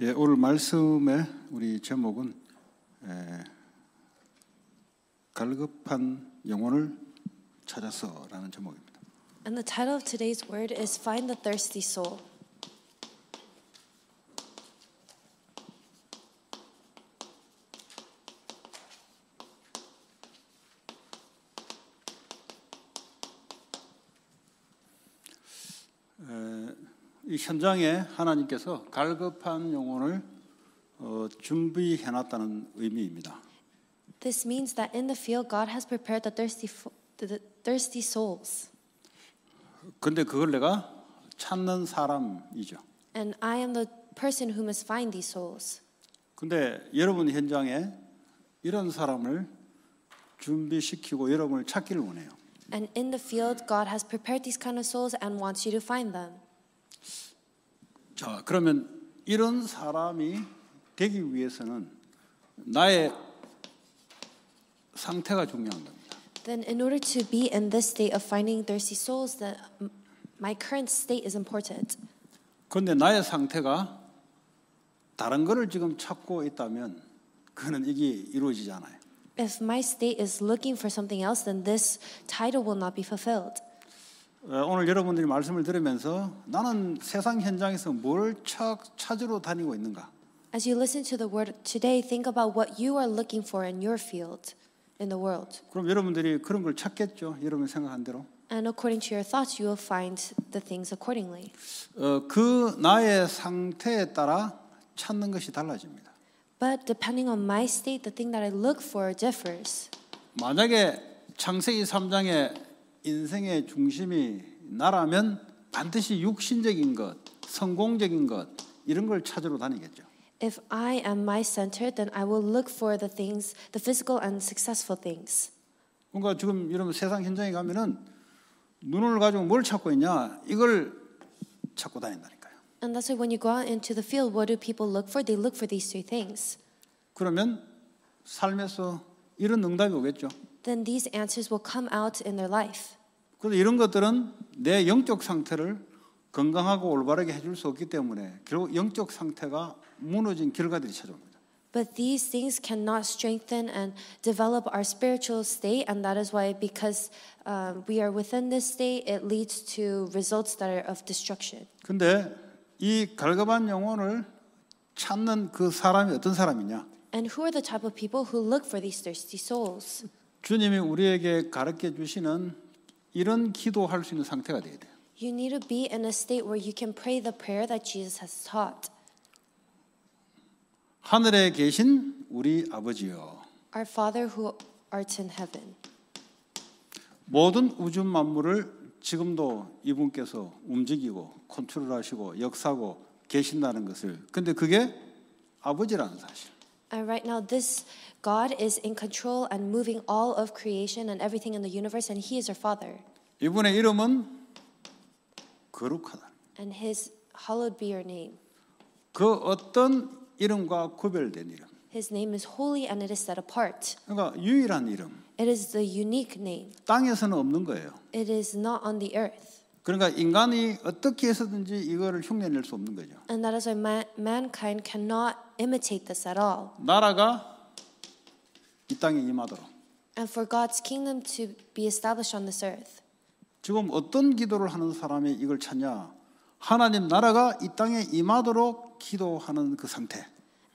예, 오늘 말씀의 우리 제목은 에, 갈급한 영혼을 찾아서라는 제목입니다. And the title of today's word is Find the Thirsty Soul. 현장에 하나님께서 갈급한 영혼을 어, 준비해 놨다는 의미입니다. This means that in the field God has prepared the thirsty the thirsty souls. 근데 그걸 내가 찾는 사람이죠. And I am the person who must find these souls. 근데 여러분 현장에 이런 사람을 준비시키고 여러분을 찾기를 원해요. And in the field God has prepared these kind of souls and wants you to find them. 자, 그러면 이런 사람이 되기 위해서는 나의 상태가 중요한 겁니다. Then in order to be in this state of finding thirsty souls, the, my current state is important. 근데 나의 상태가 다른 거를 지금 찾고 있다면 그는 이게 이루어지잖아요. If my state is looking for something else, then this title will not be fulfilled. 오늘 여러분들이 말씀을 들으면서 나는 세상 현장에서 뭘 찾으러 다니고 있는가? As you listen to the word today, think about what you are looking for in your field, in the world. 그럼 여러분들이 그런 걸 찾겠죠. 여러분 생각한 대로. And according to your thoughts, you will find the things accordingly. 어, 그 나의 상태에 따라 찾는 것이 달라집니다. But depending on my state, the thing that I look for differs. 만약에 창세기 3장에 인생의 중심이 나라면 반드시 육신적인 것, 성공적인 것 이런 걸 찾으러 다니겠죠. If I am my center, then I will look for the things, the physical and successful things. 그러니까 지금 이런 세상 현장에 가면은 눈을 가지고 뭘 찾고 있냐 이걸 찾고 다닌다니까요. And that's why when you go out into the field, what do people look for? They look for these three things. 그러면 삶에서 이런 응답이 오겠죠. then these answers will come out in their life. 그래서 이런 것들은 내 영적 상태를 건강하고 올바르게 해줄 수 없기 때문에 결국 영적 상태가 무너진 결과들이 찾아옵니다. But these things cannot strengthen and develop our spiritual state, and that is why, because um, we are within this state, it leads to results that are of destruction. 근데 이 갈급한 영혼을 찾는 그 사람이 어떤 사람이냐? And who are the type of people who look for these thirsty souls? 주님이 우리에게 가르쳐 주시는 이런 기도할 수 있는 상태가 돼야 돼요. You need to be in a state where you can pray the prayer that Jesus has taught. 하늘에 계신 우리 아버지요. Our Father who art in heaven. 모든 우주 만물을 지금도 이분께서 움직이고 컨트롤하시고 역사고 계신다는 것을. 근데 그게 아버지라는 사실. And right now this God is in control and moving all of creation and everything in the universe, and He is our Father. 이분의 이름은 거룩하다. And His hallowed be your name. 그 어떤 이름과 구별된 이름. His name is holy and it is set apart. 그러니까 유일한 이름. It is the unique name. 땅에서는 없는 거예요. It is not on the earth. 그러니까 인간이 어떻게 해서든지 이거를 흉내낼 수 없는 거죠. And that is why man, mankind cannot imitate this at all. 나라가 이 땅에 임하도록. And for God's kingdom to be established on this earth. 지금 어떤 기도를 하는 사람이 이걸 찾냐? 하나님 나라가 이 땅에 임하도록 기도하는 그 상태.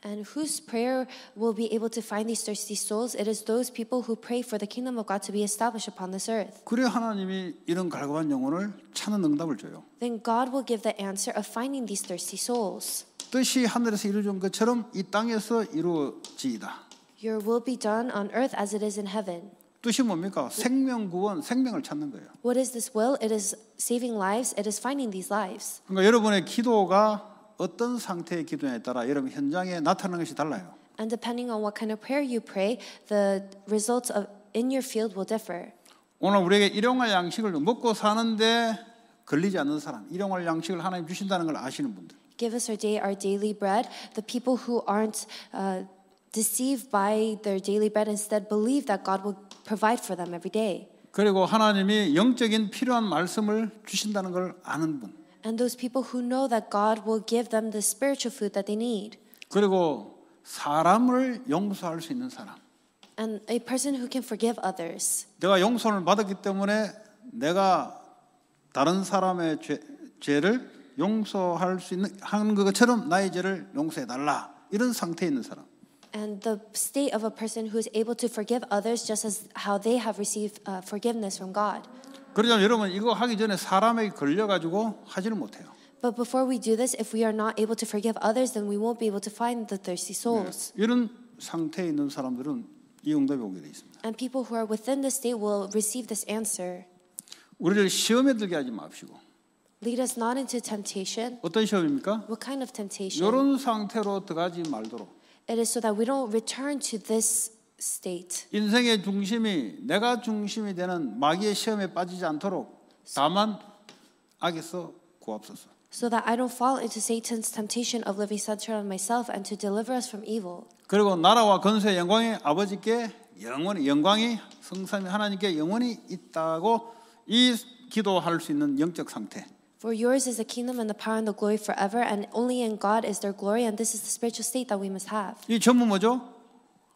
And whose prayer will be able to find these thirsty souls? It is those people who pray for the kingdom of God to be established upon this earth. 그래 하나님이 이런 갈급한 영혼을 찾는 응답을 줘요. Then God will give the answer of finding these thirsty souls. 뜻이 하늘에서 이루어진 것처럼 이 땅에서 이루어지이다. Your will be done on earth as it is in heaven. 뜻이 뭡니까? 생명 구원, 생명을 찾는 거예요. What is this will? It is saving lives. It is finding these lives. 그러니까 여러분의 기도가 어떤 상태의 기도에 따라 여러분 현장에 나타나는 것이 달라요. And depending on what kind of prayer you pray, the results of in your field will differ. 오늘 우리에게 일용할 양식을 먹고 사는데 걸리지 않는 사람, 일용할 양식을 하나님 주신다는 걸 아시는 분들. Give us our day our daily bread. The people who aren't uh, deceived by their daily bread instead believe that God will provide for them every day. 그리고 하나님이 영적인 필요한 말씀을 주신다는 걸 아는 분. And those people who know that God will give them the spiritual food that they need. 그리고 사람을 용서할 수 있는 사람. And a person who can forgive others. 내가 용서를 받았기 때문에 내가 다른 사람의 죄, 죄를 용서할 수 있는 한 것처럼 나의 죄를 용서해 달라. 이런 상태에 있는 사람. and the state of a person who is able to forgive others just as how they have received uh, forgiveness from God. 그러자면 여러분 이거 하기 전에 사람에게 걸려 가지고 하지는 못해요. But before we do this, if we are not able to forgive others, then we won't be able to find the thirsty souls. 네, 이런 상태에 있는 사람들은 이 응답이 오게 돼 있습니다. And people who are within the state will receive this answer. 우리를 시험에 들게 하지 마시고. Lead us not into temptation. 어떤 시험입니까? What kind of temptation? 이런 상태로 들어가지 말도록. It is so that we don't return to this state. 인생의 중심이 내가 중심이 되는 마귀의 시험에 빠지지 않도록 다만 악에서 구합소서. So that I don't fall into Satan's temptation of living centered on myself and to deliver us from evil. 그리고 나라와 건수의 영광이 아버지께 영원히 영광이 성삼위 하나님께 영원히 있다고 이 기도할 수 있는 영적 상태. For yours is the kingdom and the power and the glory forever, and only in God is there glory, and this is the spiritual state that we must have. 이 전부 뭐죠?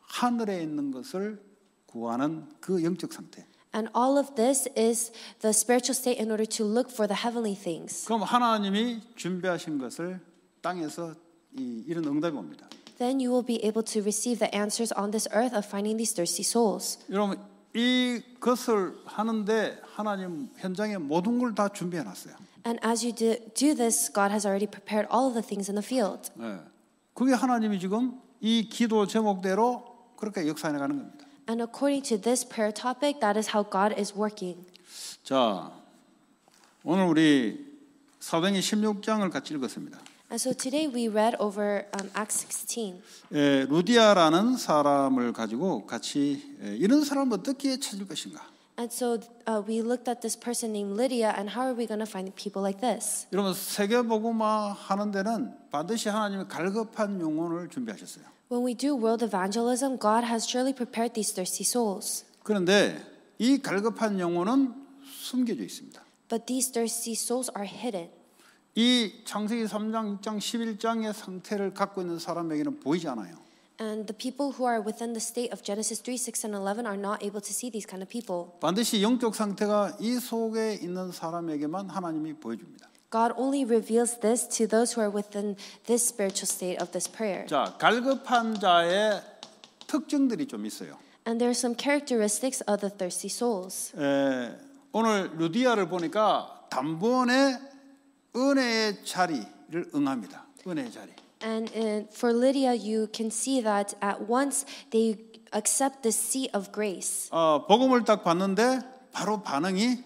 하늘에 있는 것을 구하는 그 영적 상태. And all of this is the spiritual state in order to look for the heavenly things. 그럼 하나님이 준비하신 것을 땅에서 이, 이런 응답이 옵니다. Then you will be able to receive the answers on this earth of finding these thirsty souls. 여러분 이 것을 하는데 하나님 현장에 모든 걸다 준비해 놨어요. And as you do, do this, God has already prepared all of the things in the field. 예. 그게 하나님이 지금 이 기도 제목대로 그렇게 역사해 가는 겁니다. And according to this prayer topic, that is how God is working. 자, 오늘 우리 사도행전 16장을 같이 읽었습니다. And so today we read over um, Acts 16. 예, 루디아라는 사람을 가지고 같이 예, 이런 사람 어떻게 찾을 것인가? And so uh, we looked at this person named Lydia, and how are we going to find people like this? 여러분 세계복음화 하는 데는 반드시 하나님이 갈급한 영혼을 준비하셨어요. When we do world evangelism, God has surely prepared these thirsty souls. 그런데 이 갈급한 영혼은 숨겨져 있습니다. But these thirsty souls are hidden. 이 창세기 3장, 6장, 11장의 상태를 갖고 있는 사람에게는 보이지 않아요. And the people who are within the state of Genesis 3, 6, and 11 are not able to see these kind of people. 반드시 영적 상태가 이 속에 있는 사람에게만 하나님이 보여줍니다. God only reveals this to those who are within this spiritual state of this prayer. 자, 갈급한 자의 특징들이 좀 있어요. And there are some characteristics of the thirsty souls. 에, 오늘 루디아를 보니까 단번에 은혜의 자리를 응합니다. 은혜의 자리. And uh, for Lydia, you can see that at once they accept the seat of grace. 어, 복음을 딱 봤는데 바로 반응이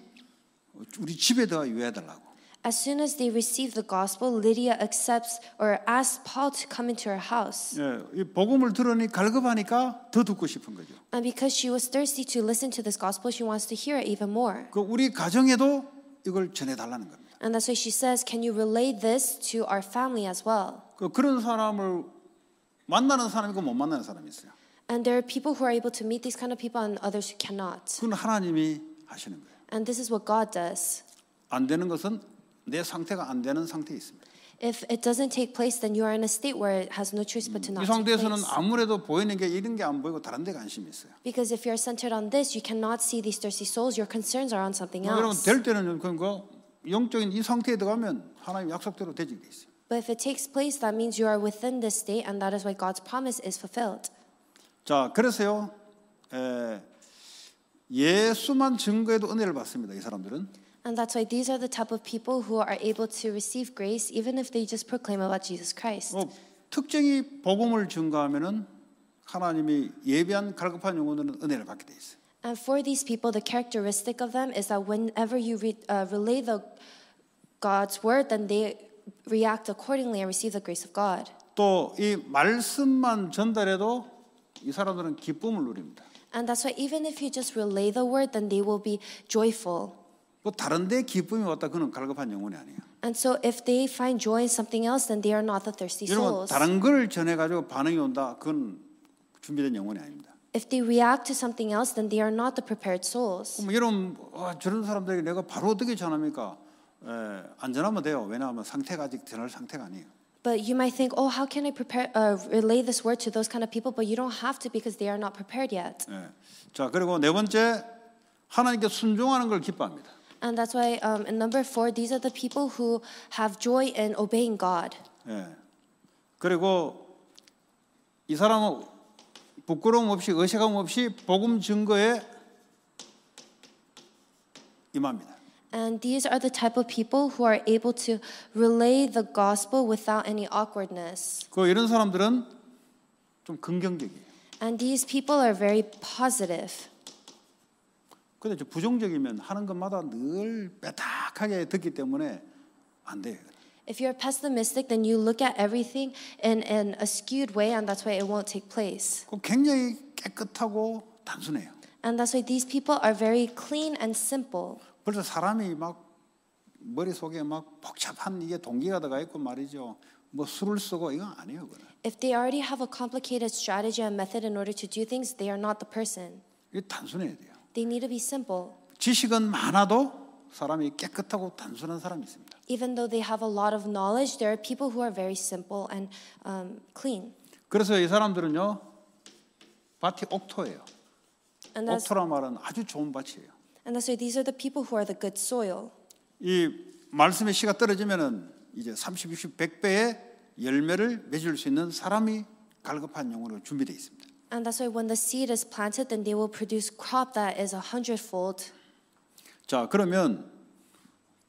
우리 집에 더 유해달라고. As soon as they receive the gospel, Lydia accepts or asks Paul to come into her house. 예, 이 복음을 들으니 갈급하니까 더 듣고 싶은 거죠. And because she was thirsty to listen to this gospel, she wants to hear it even more. 그 우리 가정에도 이걸 전해 달라는 겁니다. And that's why she says, "Can you relay this to our family as well?" 그런 사람을 만나는 사람이고 못 만나는 사람이 있어요. And there are people who are able to meet these kind of people and others who cannot. 그건 하나님이 하시는 거예요. And this is what God does. 안 되는 것은 내 상태가 안 되는 상태에 있습니다. If it doesn't take place, then you are in a state where it has no choice but to not. 이 상태에서는 아무래도 보이는 게 이런 게 안 보이고 다른 데 관심이 있어요. Because if you're centered on this, you cannot see these thirsty souls. Your concerns are on something else. 여러분 될 때는 그거 영적인 이 상태에 들어가면 하나님 약속대로 되지 돼 있어요. But if it takes place, that means you are within this state, and that is why God's promise is fulfilled. 자, 그래서요. 에, 예수만 증거해도 은혜를 받습니다. 이 사람들은. And that's why these are the type of people who are able to receive grace even if they just proclaim about Jesus Christ. 어, 특정히 복음을 증거하면은 하나님이 예비한 갈급한 영혼들은 은혜를 받게 돼 있어. And for these people, the characteristic of them is that whenever you re, uh, relay the God's word, then they react accordingly and receive the grace of God. 또이 말씀만 전달해도 이 사람들은 기쁨을 누립니다. And that's why even if you just relay the word, then they will be joyful. 뭐 다른데 기쁨이 왔다 그는 갈급한 영혼이 아니에요. And so if they find joy in something else, then they are not the thirsty souls. 다른 걸 전해 가지고 반응이 온다 그건 준비된 영혼이 아닙니다. If they react to something else, then they are not the prepared souls. 그럼 이런 아, 저런 사람들에게 내가 바로 어떻게 전합니까? 예, 안전하면 돼요. 왜냐하면 상태가 아직 드러날 상태가 아니에요. But you might think, oh, how can I prepare, uh, relay this word to those kind of people? But you don't have to because they are not prepared yet. 예. 자 그리고 네 번째 하나님께 순종하는 걸 기뻐합니다. And that's why um, in number four, these are the people who have joy in obeying God. 예. 그리고 이 사람은 부끄러움 없이 의식감 없이 복음 증거에 임합니다. And these are the type of people who are able to relay the gospel without any awkwardness. 그 이런 사람들은 좀 긍정적이에요. And these people are very positive. 근데 부정적이면 하는 것마다 늘 빼딱하게 듣기 때문에 안 돼요. If you're pessimistic, then you look at everything in an askewed way, and that's why it won't take place. 그 굉장히 깨끗하고 단순해요. And that's why these people are very clean and simple. 벌써 사람이 막 머릿속에 막 복잡한 이게 동기가 들어가 있고 말이죠. 뭐 술을 쓰고 이건 아니에요, 그래. If they already have a complicated strategy and method in order to do things, they are not the person. 이 단순해야 돼요. They need to be simple. 지식은 많아도 사람이 깨끗하고 단순한 사람이 있습니다. Even though they have a lot of knowledge, there are people who are very simple and um, clean. 그래서 이 사람들은요 바티 옥토예요. 옥토란 말은 아주 좋은 밭이에요. And so these are the people who are the good soil. 이 말씀의 씨가 떨어지면은 이제 30, 60, 100배의 열매를 맺을 수 있는 사람이 갈급한 영으로 준비되어 있습니다. And that's why when the seed is planted, then they will produce crop that is a hundredfold. 자, 그러면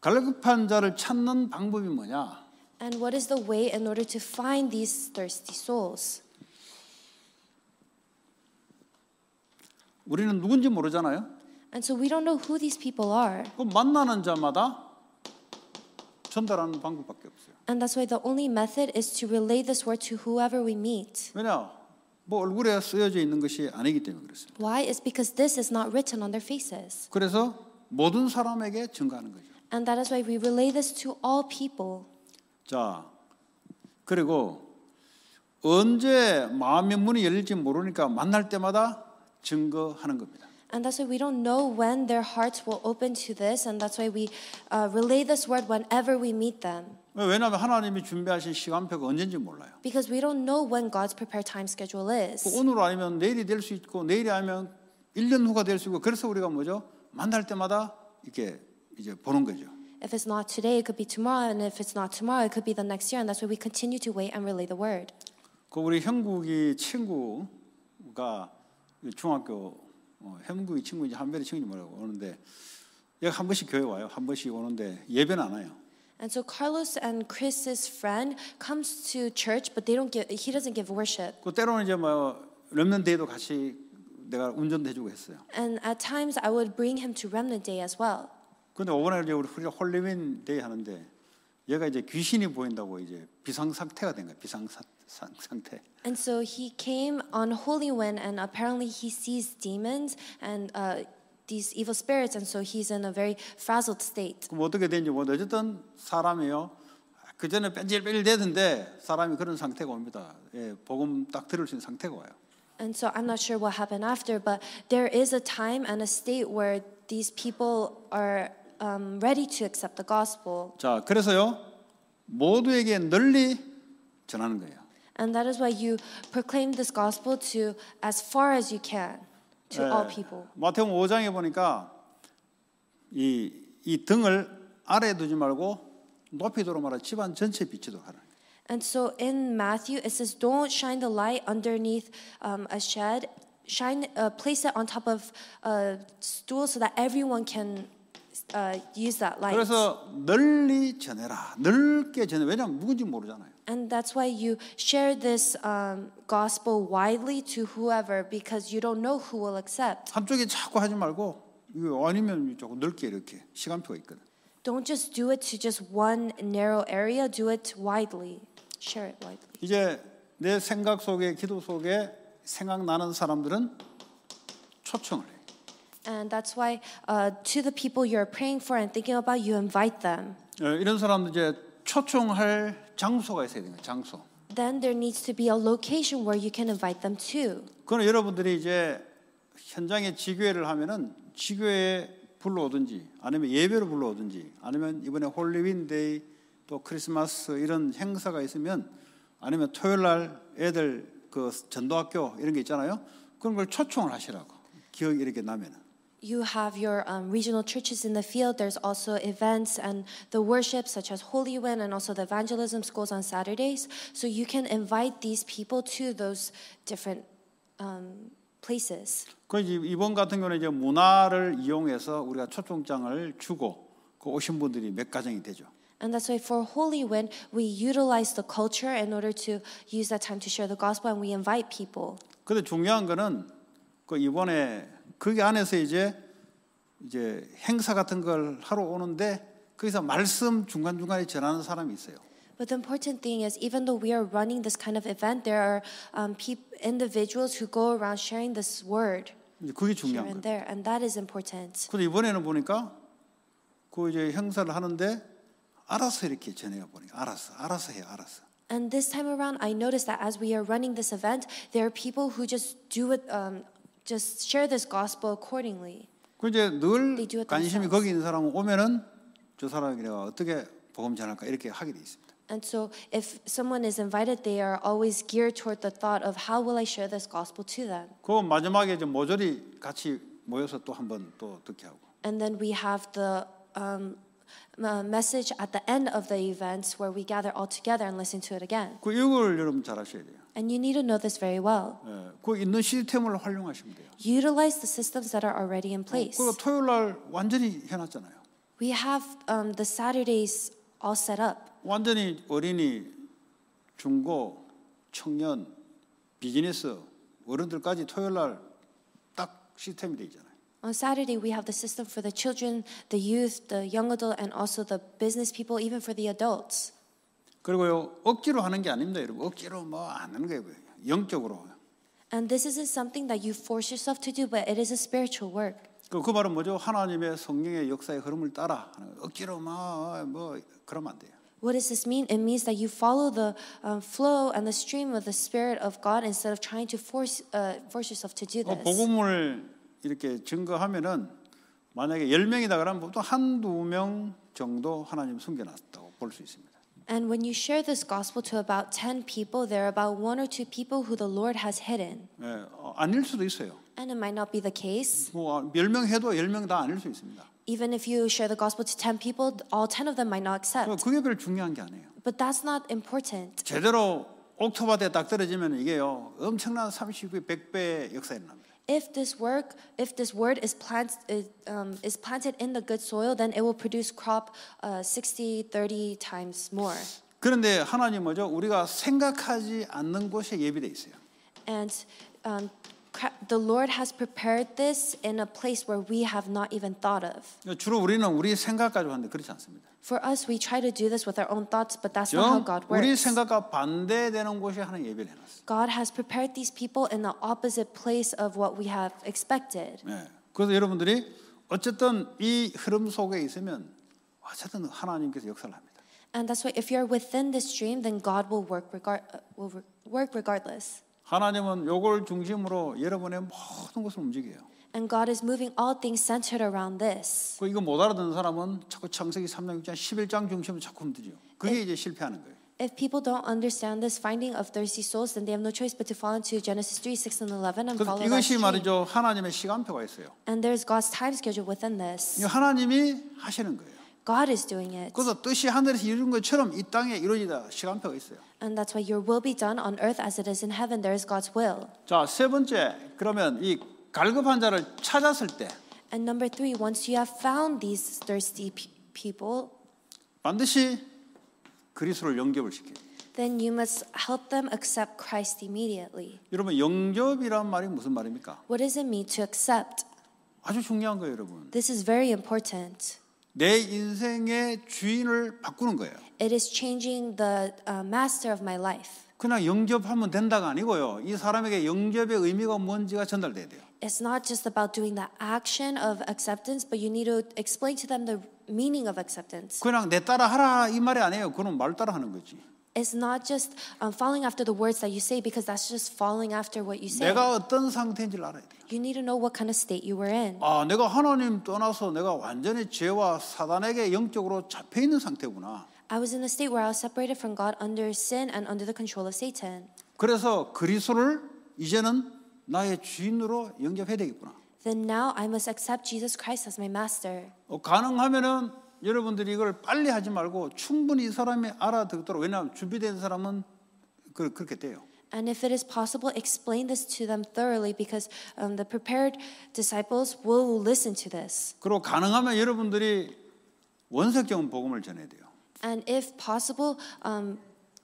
갈급한 자를 찾는 방법이 뭐냐? And what is the way in order to find these thirsty souls? 우리는 누군지 모르잖아요. And so we don't know who these people are. 그 만나는 자마다 전달하는 방법밖에 없어요. And that's why the only method is to relay this word to whoever we meet. 왜냐? 뭐 얼굴에 쓰여져 있는 것이 아니기 때문에 그렇습니다. Why is because this is not written on their faces. 그래서 모든 사람에게 증가하는 거죠. And that is why we relay this to all people. 자, 그리고 언제 마음의 문이 열릴지 모르니까 만날 때마다 증거하는 겁니다. And that's why we don't know when their hearts will open to this, and that's why we uh, relay this word whenever we meet them. 왜냐하면 하나님이 준비하신 시간표가 언제인지 몰라요. Because we don't know when God's prepared time schedule is. 오늘 아니면 내일이 될 있고 내일이 아니면 1년 후가 될 있고 그래서 우리가 뭐죠? 만날 때마다 이렇게 이제 보는 거죠. If it's not today, it could be tomorrow, and if it's not tomorrow, it could be the next year, and that's why we continue to wait and relay the word. 그 우리 형국이 친구가 중학교 어, 해문구 이 친구인지 한별이 친구인지 모르고 오는데 얘가 한 번씩 교회 와요. 한 번씩 오는데 예배는 안 와요. And so Carlos and Chris's friend comes to church, but they don't give. He doesn't give worship. 그 때로는 이제 뭐 렘넌 데이도 같이 내가 운전도 해주고 했어요. And at times I would bring him to Remnant Day as well. 근데 오늘 이제 우리 우리가 홀리윈 데이 하는데 얘가 이제 귀신이 보인다고 이제 비상 상태가 된 거야. 비상 상태. 상태. And so he came on Holy Wind, and apparently he sees demons and uh, these evil spirits, and so he's in a very frazzled state. 그럼 어떻게 되는지 모르. 어쨌든 사람이요. 그 전에 뺀질뺀질 되던데 사람이 그런 상태가 옵니다. 예, 복음 딱 들을 수 있는 상태가 와요. And so I'm not sure what happened after, but there is a time and a state where these people are um, ready to accept the gospel. 자, 그래서요 모두에게 널리 전하는 거예요. And that is why you proclaim this gospel to as far as you can to all people. 마태복음 5장에 보니까 이, 이 등을 아래에 두지 말고 말하 집안 전체 하라. And so in Matthew it says don't shine the light underneath um, a shed shine uh, place it on top of a stool so that everyone can uh, use that light. 그래서 널리 전해라. 넓게 전해. 왜냐면 누군지 모르잖아요. And that's why you share this um, gospel widely to whoever because you don't know who will accept. 한쪽에 자꾸 하지 말고 이거 아니면 조금 넓게 이렇게 시간표가 있거든. Don't just do it to just one narrow area. Do it widely. Share it widely. 이제 내 생각 속에 기도 속에 생각나는 사람들은 초청을 해. And that's why uh, to the people you're praying for and thinking about, you invite them. 예, 이런 사람들 이제 초청할 장소가 있어야 되는 거예요. 장소. Then there needs to be a location where you can invite them to. 그건 여러분들이 이제 현장에 지교회를 하면은 지교회 불러오든지 아니면 예배로 불러오든지 아니면 이번에 홀리윈데이 또 크리스마스 이런 행사가 있으면 아니면 토요일 날 애들 그 전도학교 이런 게 있잖아요. 그런 걸 초청을 하시라고 기억이 이렇게 나면은. you have your um, regional churches in the field. There's also events and the worship, such as Holy Wind, and also the evangelism schools on Saturdays. So you can invite these people to those different um, places. 이번 같은 경우는 이제 문화를 이용해서 우리가 초청장을 주고 그 오신 분들이 몇 가정이 되죠. And that's why for Holy Wind, we utilize the culture in order to use that time to share the gospel, and we invite people. 근데 중요한 거는 그 이번에 거기 안에서 이제 이제 행사 같은 걸 하러 오는데 거기서 말씀 중간중간에 전하는 사람이 있어요. But the important thing is, even though we are running this kind of event, there are um, peop- individuals who go around sharing this word 이제 그게 here 중요한 and 거예요. there, and that is important. 근데 이번에는 보니까 그 이제 행사를 하는데 알아서 이렇게 전해요 보니까 알아서 알아서 해요 알아서. And this time around, I noticed that as we are running this event, there are people who just do it um, just share this gospel accordingly. 이제 늘 관심이 거기 있는 사람 오면은 저 사람에게 어떻게 복음 전할까 이렇게 하게 돼 있습니다. And so if someone is invited, they are always geared toward the thought of how will I share this gospel to them. 그 마지막에 이제 모조리 같이 모여서 또 한번 또 듣게 하고. And then we have the um, uh, message at the end of the events where we gather all together and listen to it again. 그 이걸 여러분 잘 아셔야 돼요. And you need to know this very well. 예, 그 있는 시스템을 활용하시면 돼요. Utilize the systems that are already in place. 토요일 날 완전히 해놨잖아요. We have um, the Saturdays all set up. 완전히 어린이, 중고, 청년, 비즈니스, 어른들까지 토요일 날딱 시스템이 돼 있잖아요. On Saturday, we have the system for the children, the youth, the young adult, and also the business people, even for the adults. 그리고요 억지로 하는 게 아닙니다, 여러분. 억지로 뭐안 하는 거예요. 영적으로. And this isn't something that you force yourself to do, but it is a spiritual work. 그, 그 말은 뭐죠? 하나님의 성령의 역사의 흐름을 따라 억지로 막뭐 그러면 안 돼요. What does this mean? It means that you follow the um, flow and the stream of the Spirit of God instead of trying to force uh, force yourself to do this. 어, 복음을 이렇게 증거하면은 만약에 열 명이다 그러면 보통 한두 명 정도 하나님 숨겨놨다고 볼 수 있습니다. And when you share this gospel to about 10 people, there are about one or two people who the Lord has hidden. 예, 아닐 수도 있어요. And it might not be the case. 다 아닐 수 있습니다. Even if you share the gospel to 10 people, all 10 of them might not accept. 그게 별 중요한 게 아니에요. But that's not important. 제대로 옥토바에 딱 떨어지면 이게요 엄청난 39배 100배 역사 일어납니다 if this work, if this word is, plant, um, is planted in the good soil, then it will produce crop uh, 60, 30 times more. 그런데 하나님 뭐죠? 우리가 생각하지 않는 곳에 예비돼 있어요. And um, the Lord has prepared this in a place where we have not even thought of. 주로 우리는 우리 생각 가지고 하는데 그렇지 않습니다. For us, we try to do this with our own thoughts, but that's not how God works. 우리 생각과 반대되는 곳이 하는 예배를 해놨어. God has prepared these people in the opposite place of what we have expected. 네, 그래서 여러분들이 어쨌든 이 흐름 속에 있으면 어쨌든 하나님께서 역사를 합니다. And that's why if you're within this dream, then God will work regard uh, will work regardless. 하나님은 요걸 중심으로 여러분의 모든 것을 움직여요. And God is moving all things centered around this. 그 이거 못 알아듣는 사람은 자꾸 창세기 3장 6장 11장 중심으로 자꾸 움직여. 그게 if, 이제 실패하는 거예요. If people don't understand this finding of thirsty souls, then they have no choice but to fall into Genesis 3, 6, and 11 and follow that. 이것이 말이죠 하나님의 시간표가 있어요. And there's God's time schedule within this. 하나님이 하시는 거예요. God is doing it. 그래서 뜻이 하늘에서 이루는 것처럼 이 땅에 이루어지다 시간표가 있어요. And that's why your will be done on earth as it is in heaven. There is God's will. 자, 세 번째. 그러면 이 갈급한 자를 찾았을 때 And number 3, once you have found these thirsty people, 반드시 그리스도를 영접을 시켜요. Then you must help them accept Christ immediately. 여러분 영접이란 말이 무슨 말입니까? What does it mean to accept? 아주 중요한 거예요, 여러분. This is very important. 내 인생의 주인을 바꾸는 거예요. It is changing the uh, master of my life. 그냥 영접하면 된다가 아니고요. 이 사람에게 영접의 의미가 뭔지가 전달돼야 돼요. It's not just about doing the action of acceptance, but you need to explain to them the meaning of acceptance. 그냥 내 따라 하라 이 말이 아니에요. 그건 말 따라 하는 거지. It's not just um, following after the words that you say because that's just following after what you say. 내가 어떤 알아야 돼. You need to know what kind of state you were in. 아, 내가 하나님 떠나서 내가 완전히 죄와 사단에게 영적으로 잡혀 있는 상태구나. I was in a state where I was separated from God under sin and under the control of Satan. 그래서 그리스도를 이제는 나의 주인으로 영접해야 되겠구나. Then now I must accept Jesus Christ as my master. 어, 가능하면은 여러분들이 이걸 빨리 하지 말고 충분히 이 사람이 알아듣도록 왜냐하면 준비된 사람은 그, 그렇게 돼요. And if it is possible, explain this to them thoroughly because um, the prepared disciples will listen to this. 그리고 가능하면 여러분들이 원색적 복음을 전해야 돼요. And if possible, um,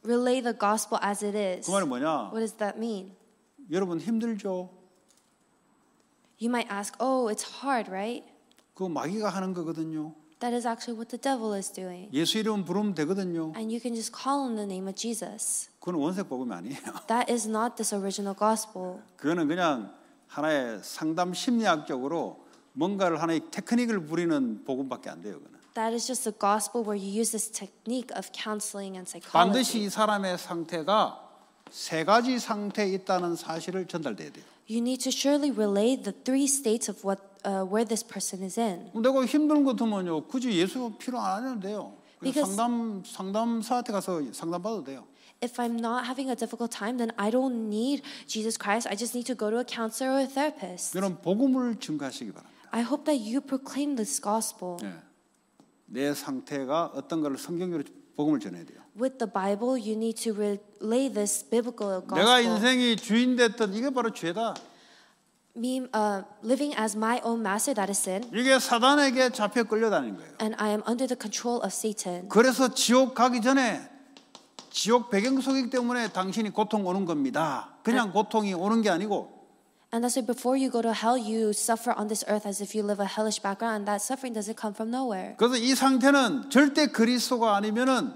relay the gospel as it is. 그 말이 뭐냐? What does that mean? 여러분 힘들죠? You might ask, oh, it's hard, right? 그 마귀가 하는 거거든요. That is actually what the devil is doing. 예수 이름 부르면 되거든요. And you can just call on the name of Jesus. 그건 원색 복음이 아니에요. That is not this original gospel. 그거는 그냥 하나의 상담 심리학적으로 뭔가를 하나의 테크닉을 부리는 복음밖에 안 돼요, 그는. That is just a gospel where you use this technique of counseling and psychology. 반드시 이 사람의 상태가 세 가지 상태에 있다는 사실을 전달돼야 돼요. You need to surely relay the three states of what uh, where this person is in. 내가 힘든 것 같으면요 굳이 예수 필요 안 해도 돼요. Because 상담 상담사한테 가서 상담 받아도 돼요. If I'm not having a difficult time, then I don't need Jesus Christ. I just need to go to a counselor or a therapist. 여러분 복음을 증가하시기 바랍니다. I hope that you proclaim this gospel. 네. 내 상태가 어떤 걸 성경으로 복음을 전해야 돼요. With the Bible, you need to relay this biblical gospel. 내가 인생이 주인 됐던 이게 바로 죄다. me uh, living as my own master that is sin. 이게 사단에게 잡혀 끌려다니는 거예요. And I am under the control of Satan. 그래서 지옥 가기 전에 지옥 배경 속이기 때문에 당신이 고통 오는 겁니다. 그냥 고통이 오는 게 아니고 And that's why before you go to hell, you suffer on this earth as if you live a hellish background, and that suffering doesn't come from nowhere. 그래서 이 상태는 절대 그리스도가 아니면은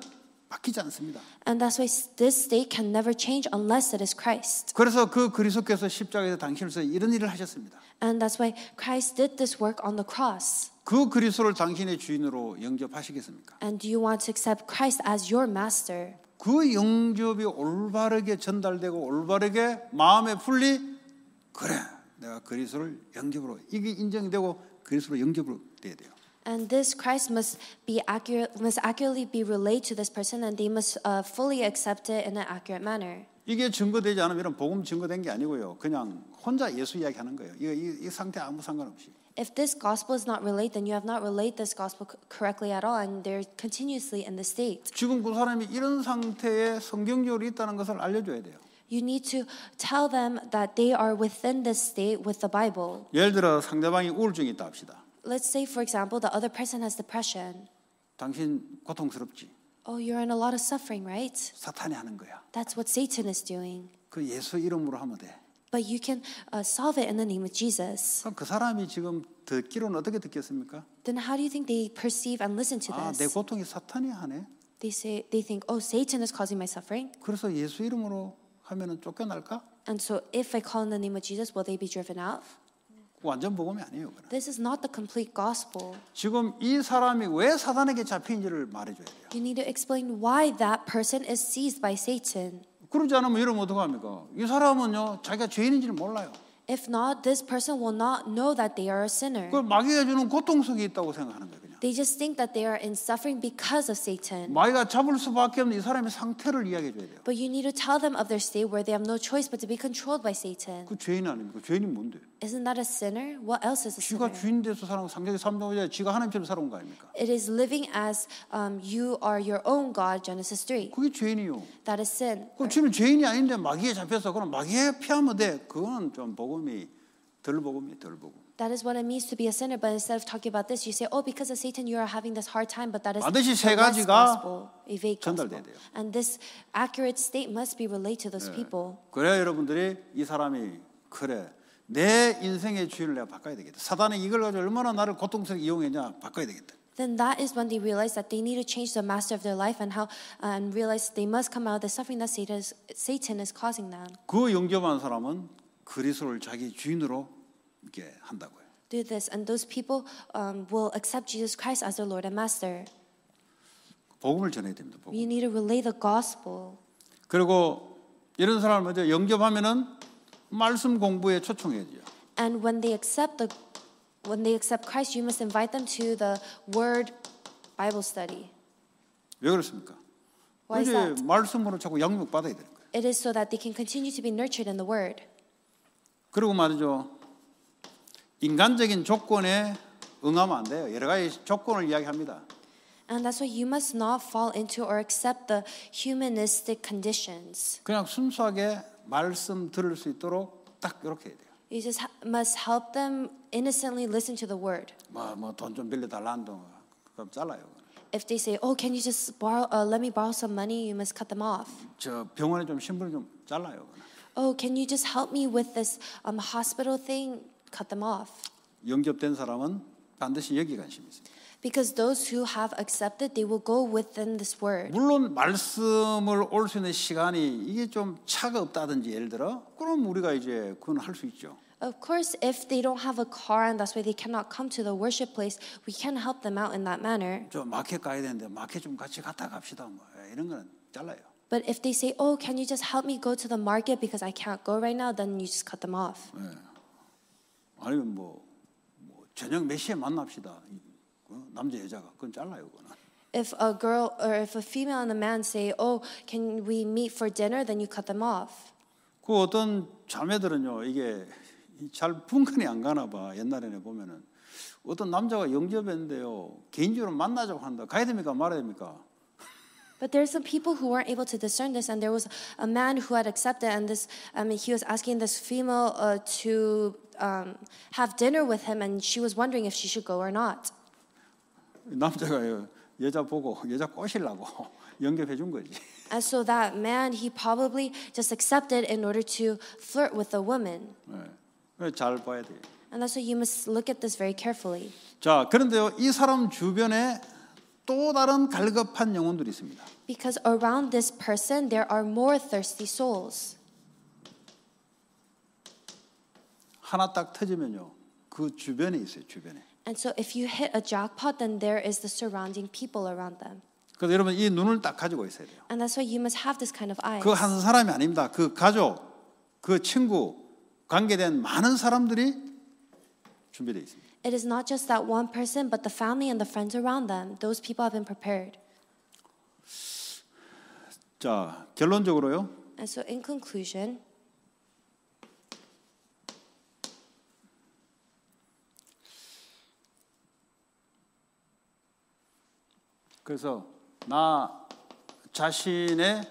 바뀌지 않습니다. And that's why this state can never change unless it is Christ. 그래서 그 그리스도께서 십자가에서 당신을 위해서 이런 일을 하셨습니다. And that's why Christ did this work on the cross. 그 그리스도를 당신의 주인으로 영접하시겠습니까? And do you want to accept Christ as your master? 그 영접이 올바르게 전달되고 올바르게 마음에 풀리 그래 내가 그리스도를 영접으로 이게 인정되고 그리스도로 영접으로 돼야 돼요. And this Christ must be accurate, must accurately be relayed to this person, and they must uh, fully accept it in an accurate manner. 이게 증거되지 않으면 복음 증거된 게 아니고요. 그냥 혼자 예수 이야기하는 거예요. 이, 이, 이 상태 아무 상관없이. If this gospel is not relayed, then you have not relayed this gospel correctly at all, and they're continuously in the state. 지금 그 사람이 이런 상태에 성경적으로 있다는 것을 알려줘야 돼요. You need to tell them that they are within this state with the Bible. 예를 들어 상대방이 우울증 있다 합시다. Let's say, for example, the other person has depression. 당신 고통스럽지. Oh, you're in a lot of suffering, right? 사탄이 하는 거야. That's what Satan is doing. 그 예수 이름으로 하면 돼. But you can uh, solve it in the name of Jesus. 그럼 그 사람이 지금 듣기로는 어떻게 듣겠습니까? Then how do you think they perceive and listen to 아, this? 내 고통이 사탄이 하네. They say they think, oh, Satan is causing my suffering. 그래서 예수 이름으로 하면은 쫓겨날까? And so if I call in the name of Jesus, will they be driven out? 완전 복음이 아니에요. 그건. This is not the complete gospel. 지금 이 사람이 왜 사단에게 잡힌지를 말해줘야 돼요. You need to explain why that person is seized by Satan. 그러지 않으면 이러면 어떡합니까? 이 사람은요 자기가 죄인인지를 몰라요. If not, this person will not know that they are a sinner. 그 마귀가 주는 고통 속에 있다고 생각하는 거예요. They just think that they are in suffering because of Satan. 마귀가 잡을 수밖에 없는 이 사람의 상태를 이야기해 줘야 돼요. But you need to tell them of their state where they have no choice but to be controlled by Satan. 그 죄인 아닙니까? 죄인이 뭔데? Isn't that a sinner? What else is a sinner? 쥐가 주인 사는 상경의 삼동자 쥐가 하나님처럼 살아온 거 아닙니까? It is living as um, you are your own God, Genesis 3. 그게 죄인이요. That is sin. 그럼 지금 죄인이 아닌데 마귀에 잡혀서 그럼 마귀에 피하면 돼. 그거는 좀 복음이 덜 복음이 덜 복음. That is what it means to be a sinner. But instead of talking about this, you say, "Oh, because of Satan, you are having this hard time." But that is 반드시 세 가지가 전달돼야 돼요. And this accurate state must be related to those people. 그래야 여러분들이 이 사람이 그래 내 인생의 주인을 내가 바꿔야 되겠다. 사단이 이걸 가지고 얼마나 나를 고통스럽게 이용했냐 바꿔야 되겠다. Then that is when they realize that they need to change the master of their life and how and realize they must come out of the suffering that Satan is, Satan is causing them. 그 용접한 사람은 그리스도를 자기 주인으로 이렇게 한다고요. Do this, and those people um, will accept Jesus Christ as their Lord and Master. 복음을 전해야 됩니다. 복음. We need to relay the gospel. 그리고 이런 사람을 먼저 영접하면은 말씀 공부에 초청해야죠. And when they accept the when they accept Christ, you must invite them to the Word Bible study. 왜 그렇습니까? Why is that? 말씀으로 자꾸 양육 받아야 되는 거예요. It is so that they can continue to be nurtured in the Word. 그리고 말이죠. 인간적인 조건에 응하면 안 돼요. 여러 가지 조건을 이야기합니다. And that's why you must not fall into or accept the humanistic conditions. 그냥 순수하게 말씀 들을 수 있도록 딱 이렇게 해야 돼요. You just must help them innocently listen to the word. 뭐돈좀 빌려 달라는 동 그럼 잘라요. If they say, "Oh, can you just borrow? Uh, let me borrow some money," you must cut them off. 저 병원에 좀 신분 좀 잘라요. Oh, can you just help me with this um, hospital thing? cut them off. 영접된 사람은 반드시 여기 관심이 Because those who have accepted, they will go within this word. 물론 말씀을 올수 있는 시간이 이게 좀 차가 없다든지 예를 들어 그럼 우리가 이제 그건 할수 있죠. Of course, if they don't have a car and that's why they cannot come to the worship place, we can help them out in that manner. 저 마켓 가야 되는데 마켓 좀 같이 갔다 갑시다 뭐 이런 거는 잘라요. But if they say, "Oh, can you just help me go to the market because I can't go right now," then you just cut them off. 네. 아니면 뭐, 뭐 저녁 몇 시에 만납시다. 어? 남자 여자가 그건 잘라요, 그는 If a girl or if a female and a man say, "Oh, can we meet for dinner?" then you cut them off. 그 어떤 자매들은요, 이게 잘 분간이 안 가나 봐. 옛날에는 보면은 어떤 남자가 영접했는데요, 개인적으로 만나자고 한다. 가야 됩니까, 말아야 됩니까? But there are some people who weren't able to discern this, and there was a man who had accepted, and this mean, um, he was asking this female uh, to um, have dinner with him, and she was wondering if she should go or not. 남자가 여자 보고 여자 꼬시려고 영접해 준 거지. And so that man, he probably just accepted in order to flirt with a woman. 네, 잘 봐야 돼. And that's why you must look at this very carefully. 자, 그런데요, 이 사람 주변에 또 다른 갈급한 영혼들이 있습니다. Because around this person there are more thirsty souls. 하나 딱 터지면요. 그 주변에 있어요, 주변에. And so if you hit a jackpot then there is the surrounding people around them. 그래서 여러분 이 눈을 딱 가지고 있어야 돼요. And that's why you must have this kind of eyes. 그한 사람이 아닙니다. 그 가족, 그 친구, 관계된 많은 사람들이 준비되어 있습니다. It is not just that one person, but the family and the friends around them. Those people have been prepared. 자, 결론적으로요. And so in conclusion, 그래서 나 자신의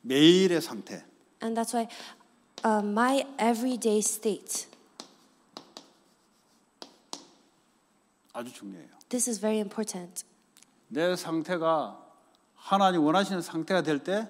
매일의 상태. And that's why uh, my everyday state. 아주 중요해요. This is very important. 내 상태가 하나님 원하시는 상태가 될때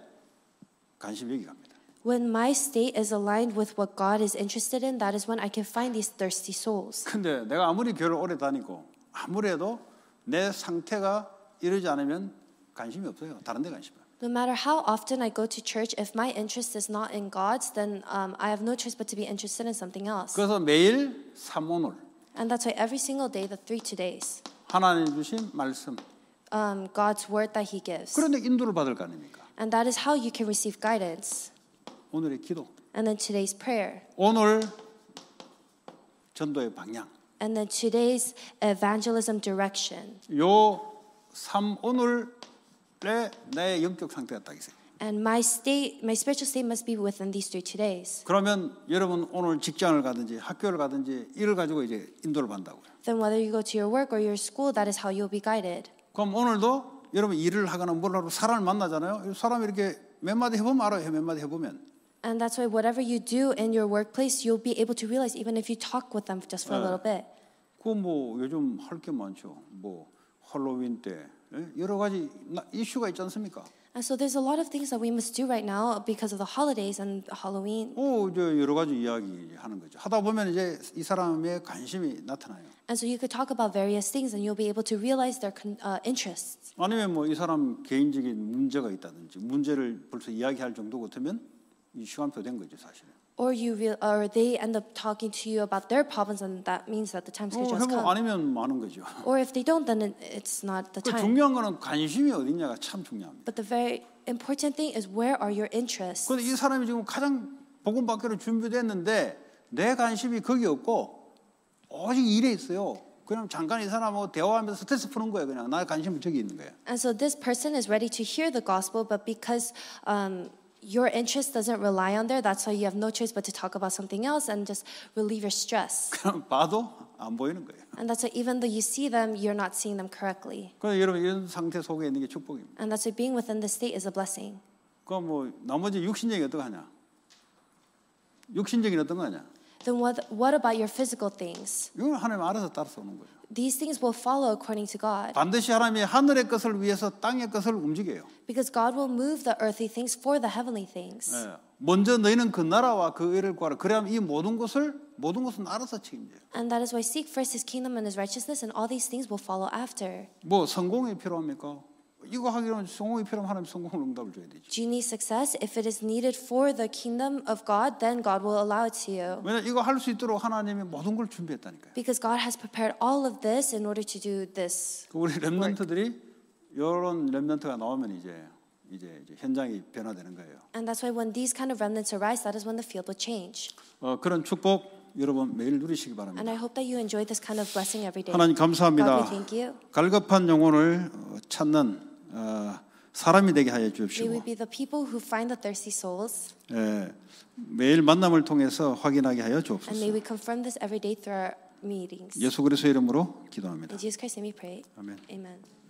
간심력이 갑니다. When my state is aligned with what God is interested in, that is when I can find these thirsty souls. 근데 내가 아무리 교회를 오래 다니고 아무래도 내 상태가 이러지 않으면 관심이 없어요. 다른 데 관심. No matter how often I go to church, if my interest is not in God's, then um, I have no choice but to be interested in something else. 그래서 매일 3원을 And that's why every single day, the three todays, 하나님 주신 말씀. um, God's word that He gives. 그런데 인도를 받을 거 아닙니까? And that is how you can receive guidance. 오늘의 기도. And then today's prayer. 오늘 전도의 방향. And then today's evangelism direction. 요삼 오늘의 내 영적 상태가 딱 And my state, my spiritual state must be within these three days. 그러면 여러분 오늘 직장을 가든지 학교를 가든지 이를 가지고 이제 인도를 받는다고요. Then whether you go to your work or your school, that is how you'll be guided. 그럼 오늘도 여러분 일을 하거나 뭘 하고 사람을 만나잖아요. 사람 이렇게 몇 마디 해보면 알아요. 몇 마디 해보면. And that's why whatever you do in your workplace, you'll be able to realize even if you talk with them just for 네. a little bit. 그뭐 요즘 할게 많죠. 뭐 할로윈 때 여러 가지 이슈가 있지 않습니까? And so there's a lot of things that we must do right now because of the holidays and Halloween. 어, 이제 여러 가지 이야기하는 거죠. 하다 보면 이제 이 사람의 관심이 나타나요. And so you could talk about various things and you'll be able to realize their uh, interests. 아니면 뭐이 사람 개인적인 문제가 있다든지 문제를 벌써 이야기할 정도 같으면 이 시간표 된 거죠, 사실은. or you will or they end up talking to you about their problems and that means that the time schedule has come. 아니면 많은 거죠. Or if they don't then it's not the time. 중요한 거는 관심이 어디냐가 참 중요합니다. But the very important thing is where are your interests? 그런데이 사람이 지금 가장 복음 받기로 준비됐는데 내 관심이 거기 없고 오직 일에 있어요. 그냥 잠깐 이 사람하고 대화하면서 스트레스 푸는 거예요. 그냥 나의 관심은 저기 있는 거예요. And so this person is ready to hear the gospel but because um your interest doesn't rely on there. That's why you have no choice but to talk about something else and just relieve your stress. And that's why even though you see them, you're not seeing them correctly. And that's why being within the state is a blessing. 그럼 뭐 나머지 육신적인 어떻게 하냐? 육신적인 어떤 거냐? Then what, what about your physical things? 이건 하나님 알아서 따라서 오는 거예요 these things will follow according to God. 반드시 하나님이 하늘의 것을 위해서 땅의 것을 움직여요. Because God will move the earthly things for the heavenly things. 예. 먼저 너희는 그 나라와 그 의를 구하라. 그래야 이 모든 것을 모든 것은 알아서 책임져요. And that is why seek first his kingdom and his righteousness and all these things will follow after. 뭐 성공이 필요합니까? 이거 하기로는 성공이 필요하면 하나님 성공을 응답을 줘야 되지. Do you need success? If it is needed for the kingdom of God, then God will allow it to you. 왜냐 이거 할 수 있도록 하나님이 모든 걸 준비했다니까요. Because God has prepared all of this in order to do this. 우리 렘넌트들이 이런 렘넌트가 나오면 이제 이제, 이제 현장이 변화되는 거예요. And that's why when these kind of remnants arise, that is when the field will change. 어, 그런 축복 여러분 매일 누리시기 바랍니다. And I hope that you enjoy this kind of blessing every day. 하나님 감사합니다. God, we thank you. 갈급한 영혼을 찾는 어, 사람이 되게 하여 주옵시고. 예, 매일 만남을 통해서 확인하게 하여 주옵소서. 예수 그리스도 이름으로 기도합니다. 아멘.